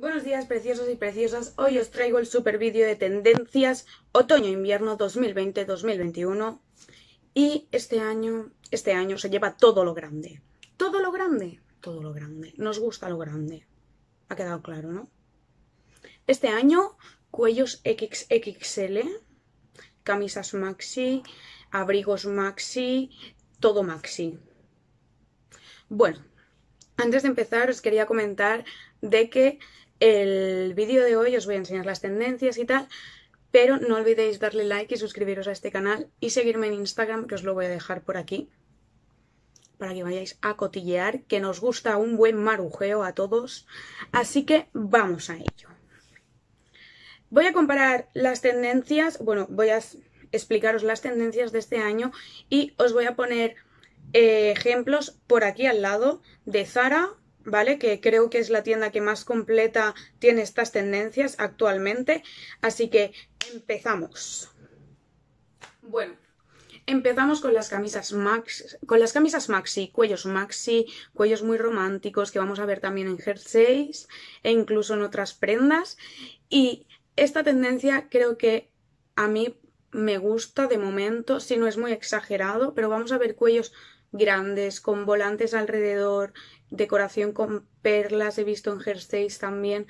Buenos días preciosos y preciosas, hoy os traigo el super vídeo de tendencias otoño-invierno 2020-2021 y este año, este año se lleva todo lo grande, todo lo grande, todo lo grande, nos gusta lo grande, ha quedado claro, ¿no? Este año cuellos XXL, camisas maxi, abrigos maxi, todo maxi. Bueno, antes de empezar os quería comentar de que el vídeo de hoy os voy a enseñar las tendencias y tal, pero no olvidéis darle like y suscribiros a este canal y seguirme en Instagram, que os lo voy a dejar por aquí, para que vayáis a cotillear, que nos gusta un buen marujeo a todos. Así que vamos a ello. Voy a comparar las tendencias, bueno, voy a explicaros las tendencias de este año y os voy a poner eh, ejemplos por aquí al lado de Zara, ¿vale? Que creo que es la tienda que más completa tiene estas tendencias actualmente. Así que empezamos. Bueno, empezamos con las camisas con las camisas maxi, cuellos maxi, cuellos muy románticos que vamos a ver también en jerseys e incluso en otras prendas. Y esta tendencia creo que a mí me gusta de momento, si no es muy exagerado, pero vamos a ver cuellos grandes, con volantes alrededor, decoración con perlas he visto en jerseys también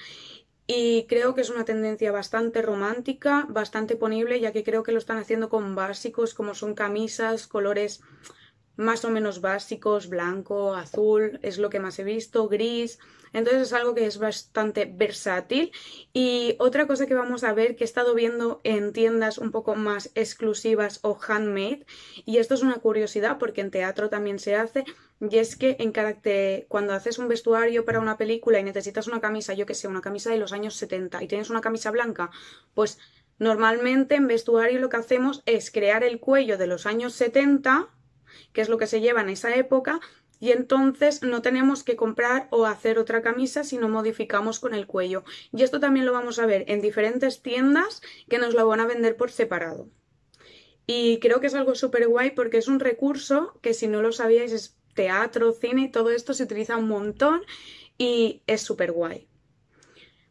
y creo que es una tendencia bastante romántica, bastante ponible, ya que creo que lo están haciendo con básicos como son camisas, colores más o menos básicos, blanco, azul, es lo que más he visto, gris. Entonces es algo que es bastante versátil. Y otra cosa que vamos a ver que he estado viendo en tiendas un poco más exclusivas o handmade, y esto es una curiosidad porque en teatro también se hace, y es que en carácter, cuando haces un vestuario para una película y necesitas una camisa, yo que sé, una camisa de los años 70 y tienes una camisa blanca, pues normalmente en vestuario lo que hacemos es crear el cuello de los años 70 que es lo que se lleva en esa época, y entonces no tenemos que comprar o hacer otra camisa si no modificamos con el cuello. Y esto también lo vamos a ver en diferentes tiendas que nos lo van a vender por separado. Y creo que es algo súper guay porque es un recurso que si no lo sabíais es teatro, cine, todo esto se utiliza un montón y es súper guay.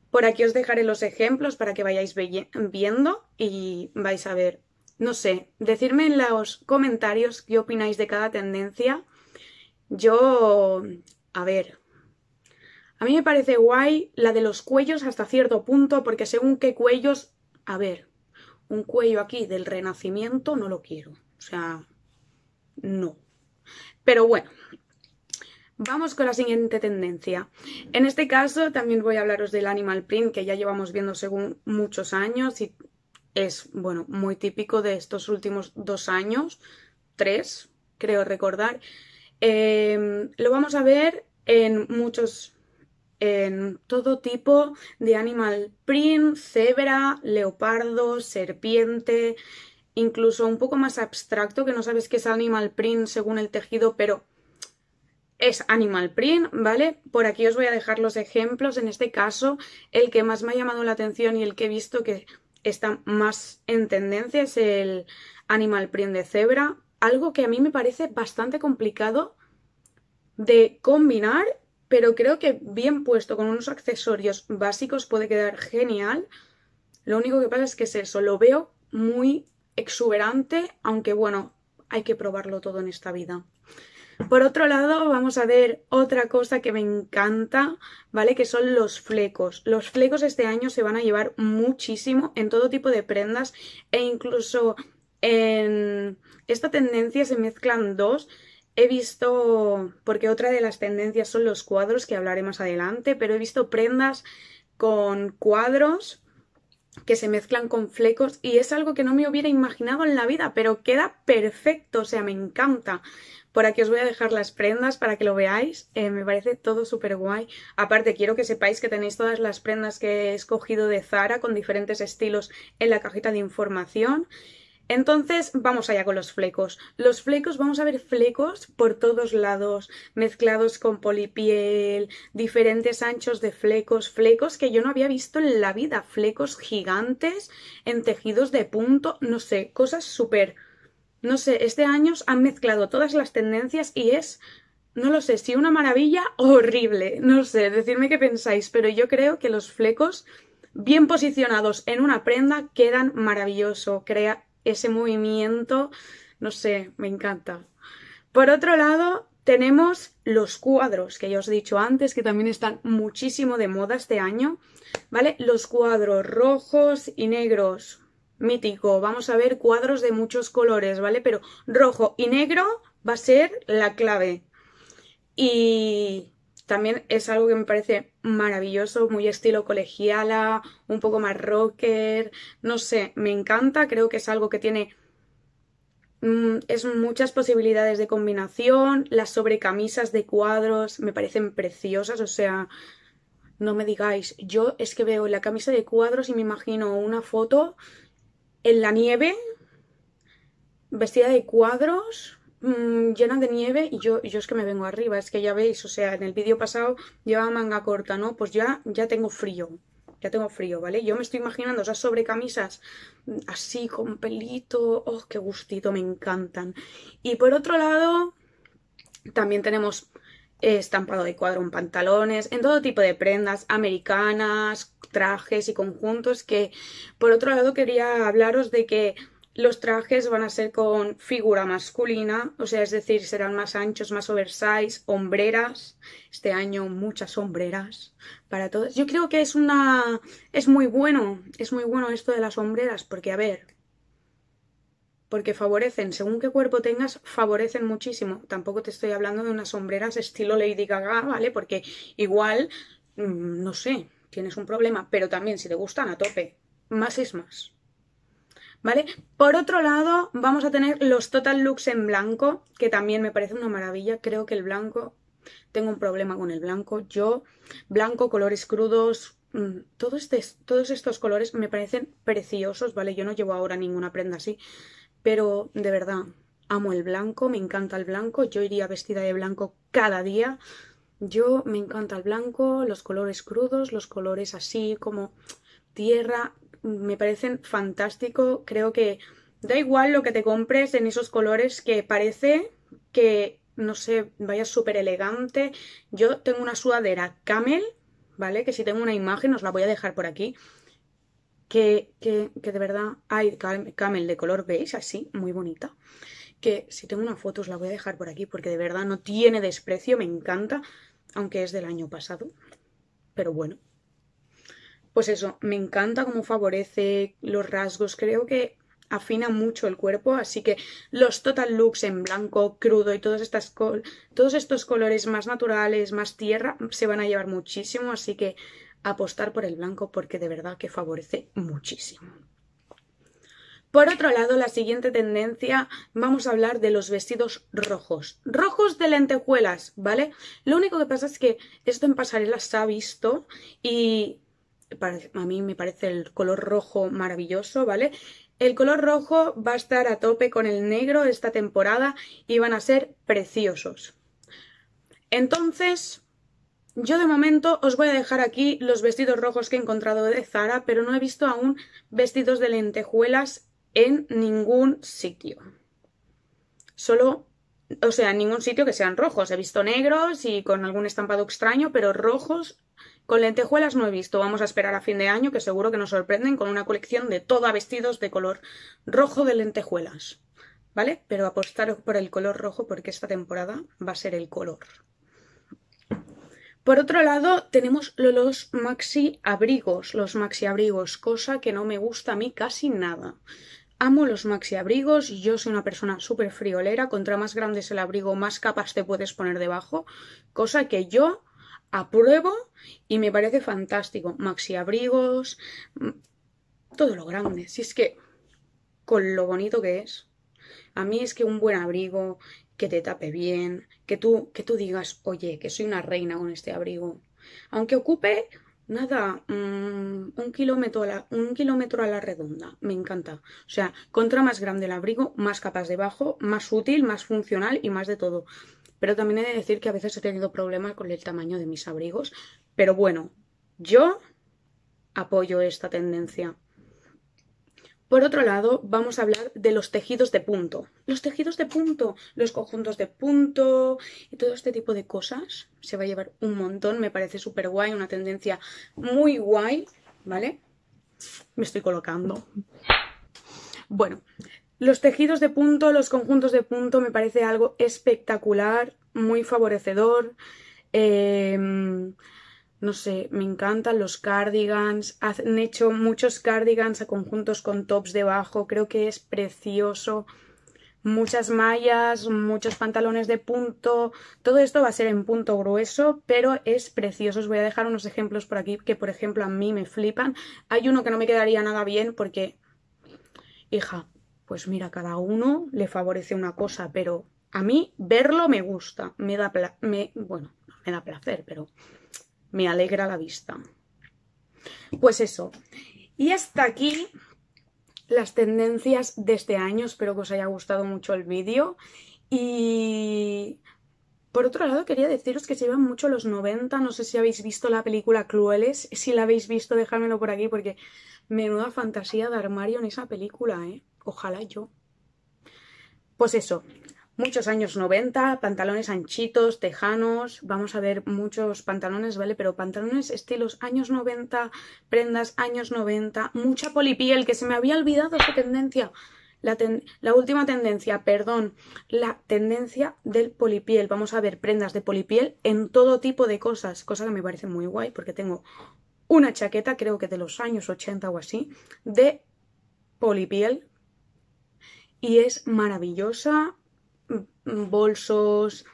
Por aquí os dejaré los ejemplos para que vayáis viendo y vais a ver no sé, decirme en los comentarios qué opináis de cada tendencia. Yo, a ver, a mí me parece guay la de los cuellos hasta cierto punto, porque según qué cuellos, a ver, un cuello aquí del renacimiento no lo quiero. O sea, no. Pero bueno, vamos con la siguiente tendencia. En este caso también voy a hablaros del animal print, que ya llevamos viendo según muchos años y es, bueno, muy típico de estos últimos dos años, tres, creo recordar. Em, lo vamos a ver en muchos, en todo tipo de animal print, cebra, leopardo, serpiente, incluso un poco más abstracto, que no sabes qué es animal print según el tejido, pero es animal print, ¿vale? Por aquí os voy a dejar los ejemplos. En este caso, el que más me ha llamado la atención y el que he visto que está más en tendencia es el animal print de cebra, algo que a mí me parece bastante complicado de combinar, pero creo que bien puesto con unos accesorios básicos puede quedar genial. Lo único que pasa es que es eso, lo veo muy exuberante, aunque bueno, hay que probarlo todo en esta vida. Por otro lado, vamos a ver otra cosa que me encanta, ¿vale? Que son los flecos. Los flecos este año se van a llevar muchísimo en todo tipo de prendas e incluso en esta tendencia se mezclan dos. He visto, porque otra de las tendencias son los cuadros, que hablaré más adelante, pero he visto prendas con cuadros que se mezclan con flecos y es algo que no me hubiera imaginado en la vida, pero queda perfecto, o sea, me encanta. Por aquí os voy a dejar las prendas para que lo veáis. Eh, me parece todo súper guay. Aparte, quiero que sepáis que tenéis todas las prendas que he escogido de Zara con diferentes estilos en la cajita de información. Entonces, vamos allá con los flecos. Los flecos, vamos a ver flecos por todos lados, mezclados con polipiel, diferentes anchos de flecos, flecos que yo no había visto en la vida, flecos gigantes en tejidos de punto, no sé, cosas súper no sé, este año han mezclado todas las tendencias y es, no lo sé, si una maravilla o horrible. No sé, decidme qué pensáis, pero yo creo que los flecos bien posicionados en una prenda quedan maravilloso. Crea ese movimiento, no sé, me encanta. Por otro lado, tenemos los cuadros, que ya os he dicho antes, que también están muchísimo de moda este año, ¿vale? Los cuadros rojos y negros, mítico. Vamos a ver cuadros de muchos colores, ¿vale? Pero rojo y negro va a ser la clave. Y también es algo que me parece maravilloso, muy estilo colegiala, un poco más rocker, no sé, me encanta, creo que es algo que tiene mm, es muchas posibilidades de combinación, las sobrecamisas de cuadros me parecen preciosas, o sea, no me digáis, yo es que veo la camisa de cuadros y me imagino una foto en la nieve, vestida de cuadros, mm, llena de nieve, y yo, yo es que me vengo arriba, es que ya veis, o sea, en el vídeo pasado llevaba manga corta, ¿no? Pues ya, ya tengo frío, ya tengo frío, ¿vale? Yo me estoy imaginando sobre camisas mm, así, con pelito, oh, qué gustito, me encantan. Y por otro lado, también tenemos estampado de cuadro en pantalones, en todo tipo de prendas americanas, trajes y conjuntos que por otro lado quería hablaros de que los trajes van a ser con figura masculina, o sea, es decir, serán más anchos, más oversize, hombreras. Este año muchas hombreras para todos. Yo creo que es una es muy bueno, es muy bueno esto de las hombreras porque a ver, porque favorecen, según qué cuerpo tengas, favorecen muchísimo. Tampoco te estoy hablando de unas sombreras estilo Lady Gaga, ¿vale? Porque igual, mm, no sé, tienes un problema, pero también si te gustan a tope, más es más. ¿Vale? Por otro lado, vamos a tener los Total Looks en blanco, que también me parece una maravilla. Creo que el blanco, tengo un problema con el blanco. Yo, blanco, colores crudos, mm, este, todos estos colores me parecen preciosos, ¿vale? Yo no llevo ahora ninguna prenda así, pero de verdad, amo el blanco, me encanta el blanco, yo iría vestida de blanco cada día. Yo me encanta el blanco, los colores crudos, los colores así como tierra, me parecen fantástico. Creo que da igual lo que te compres en esos colores que parece que, no sé, vaya súper elegante. Yo tengo una sudadera camel, ¿vale? Que si tengo una imagen os la voy a dejar por aquí, que, que, que de verdad hay camel de color beige, así, muy bonita. Que si tengo una foto os la voy a dejar por aquí porque de verdad no tiene desprecio, me encanta, aunque es del año pasado. Pero bueno, pues eso, me encanta cómo favorece los rasgos, creo que afina mucho el cuerpo, así que los total looks en blanco, crudo y todos estos colores más naturales, más tierra, se van a llevar muchísimo, así que apostar por el blanco porque de verdad que favorece muchísimo. Por otro lado, la siguiente tendencia, vamos a hablar de los vestidos rojos. Rojos de lentejuelas, ¿vale? Lo único que pasa es que esto en pasarelas se ha visto y a mí me parece el color rojo maravilloso, ¿vale? El color rojo va a estar a tope con el negro esta temporada y van a ser preciosos. Entonces, yo de momento os voy a dejar aquí los vestidos rojos que he encontrado de Zara, pero no he visto aún vestidos de lentejuelas en ningún sitio. Solo, o sea, en ningún sitio que sean rojos. He visto negros y con algún estampado extraño, pero rojos con lentejuelas no he visto. Vamos a esperar a fin de año, que seguro que nos sorprenden con una colección de toda vestidos de color rojo de lentejuelas. ¿Vale? Pero apostaros por el color rojo porque esta temporada va a ser el color. Por otro lado, tenemos los maxi abrigos, los maxi abrigos, cosa que no me gusta a mí casi nada. Amo los maxi abrigos, yo soy una persona súper friolera, contra más grande es el abrigo, más capas te puedes poner debajo, cosa que yo apruebo y me parece fantástico. Maxi abrigos, mm, todo lo grande, si es que con lo bonito que es. A mí es que un buen abrigo, que te tape bien, que tú, que tú digas, oye, que soy una reina con este abrigo. Aunque ocupe, nada, mm, un, kilómetro a la, un kilómetro a la redonda, me encanta. O sea, contra más grande el abrigo, más capas debajo, más útil, más funcional y más de todo. Pero también he de decir que a veces he tenido problemas con el tamaño de mis abrigos. Pero bueno, yo apoyo esta tendencia. Por otro lado, vamos a hablar de los tejidos de punto. Los tejidos de punto, los conjuntos de punto y todo este tipo de cosas. Se va a llevar un montón, me parece súper guay, una tendencia muy guay, ¿vale? Me estoy colocando. Bueno, los tejidos de punto, los conjuntos de punto, me parece algo espectacular, muy favorecedor. Eh, no sé, me encantan los cardigans, han hecho muchos cardigans a conjuntos con tops debajo, creo que es precioso, muchas mallas, muchos pantalones de punto, todo esto va a ser en punto grueso, pero es precioso, os voy a dejar unos ejemplos por aquí que por ejemplo a mí me flipan, hay uno que no me quedaría nada bien porque, hija, pues mira, cada uno le favorece una cosa, pero a mí verlo me gusta, me da, bueno, me da placer, pero me alegra la vista. Pues eso. Y hasta aquí las tendencias de este año. Espero que os haya gustado mucho el vídeo. Y por otro lado, quería deciros que se llevan mucho los 90. No sé si habéis visto la película Crueles. Si la habéis visto, dejármelo por aquí porque menuda fantasía de armario en esa película, ¿eh? Ojalá yo. Pues eso, muchos años 90, pantalones anchitos, tejanos, vamos a ver muchos pantalones, ¿vale? Pero pantalones estilos años 90, prendas años 90, mucha polipiel, que se me había olvidado esa tendencia. La, la, última tendencia, perdón, la tendencia del polipiel. Vamos a ver prendas de polipiel en todo tipo de cosas, cosa que me parece muy guay porque tengo una chaqueta, creo que de los años 80 o así, de polipiel y es maravillosa, Mm, bolsos,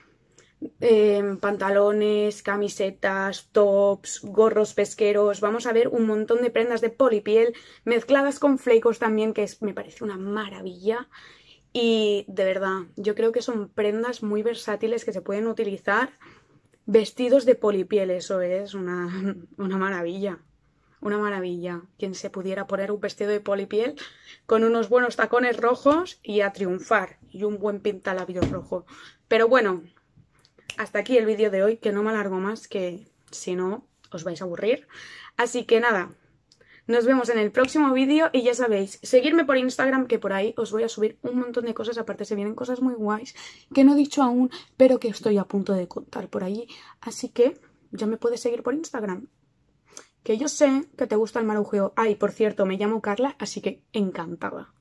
em, pantalones, camisetas, tops, gorros pesqueros. Vamos a ver un montón de prendas de polipiel mezcladas con flecos también, que me parece una maravilla. Y de verdad, yo creo que son prendas muy versátiles que se pueden utilizar vestidos de polipiel. Eso es una maravilla. Una maravilla. Quien se pudiera poner un vestido de polipiel con unos buenos tacones rojos y a triunfar. Y un buen pintalabios rojo. Pero bueno, hasta aquí el vídeo de hoy, que no me alargo más, que si no os vais a aburrir. Así que nada, nos vemos en el próximo vídeo y ya sabéis, seguirme por Instagram que por ahí os voy a subir un montón de cosas, aparte se vienen cosas muy guays que no he dicho aún, pero que estoy a punto de contar por ahí, así que ya me puedes seguir por Instagram que yo sé que te gusta el marujeo. Ay, por cierto, me llamo Carla, así que encantada.